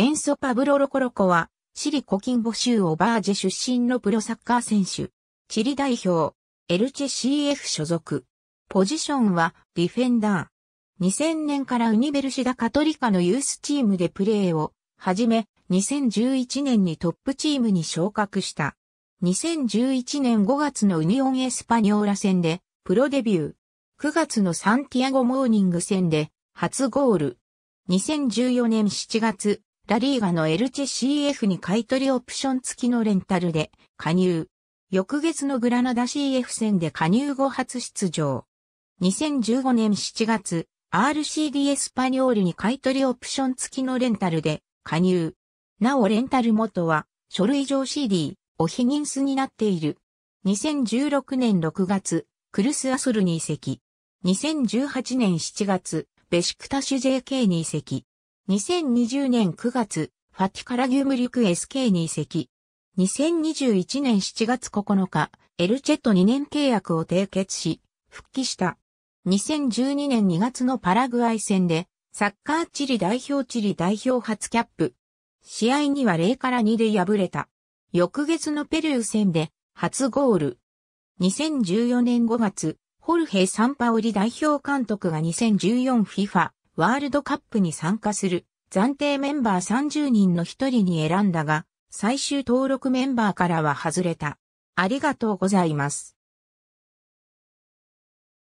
エンソ・パブロ・ロコロコは、チリコキンボ州オバージェ出身のプロサッカー選手。チリ代表、エルチェ CF 所属。ポジションは、ディフェンダー。2000年からウニベルシダ・カトリカのユースチームでプレーを、はじめ、2011年にトップチームに昇格した。2011年5月のウニオン・エスパニョーラ戦で、プロデビュー。9月のサンティアゴ・モーニング戦で、初ゴール。2014年7月、ラリーガのエルチ CF に買取オプション付きのレンタルで加入。翌月のグラナダ CF 戦で加入後初出場。2015年7月、RCD エスパニョールに買取オプション付きのレンタルで加入。なおレンタル元は書類上 CD、おヒぎンすになっている。2016年6月、クルスアソルに移籍。2018年7月、ベシクタシュ JK に移籍。2020年9月、ファティカラギュムリク SK に移籍。2021年7月9日、エルチェット2年契約を締結し、復帰した。2012年2月のパラグアイ戦で、サッカーチリ代表チリ代表初キャップ。試合には0から2で敗れた。翌月のペルー戦で、初ゴール。2014年5月、ホルヘ・サンパオリ代表監督が 2014FIFA ワールドカップに参加する暫定メンバー30人の一人に選んだが、最終登録メンバーからは外れた。ありがとうございます。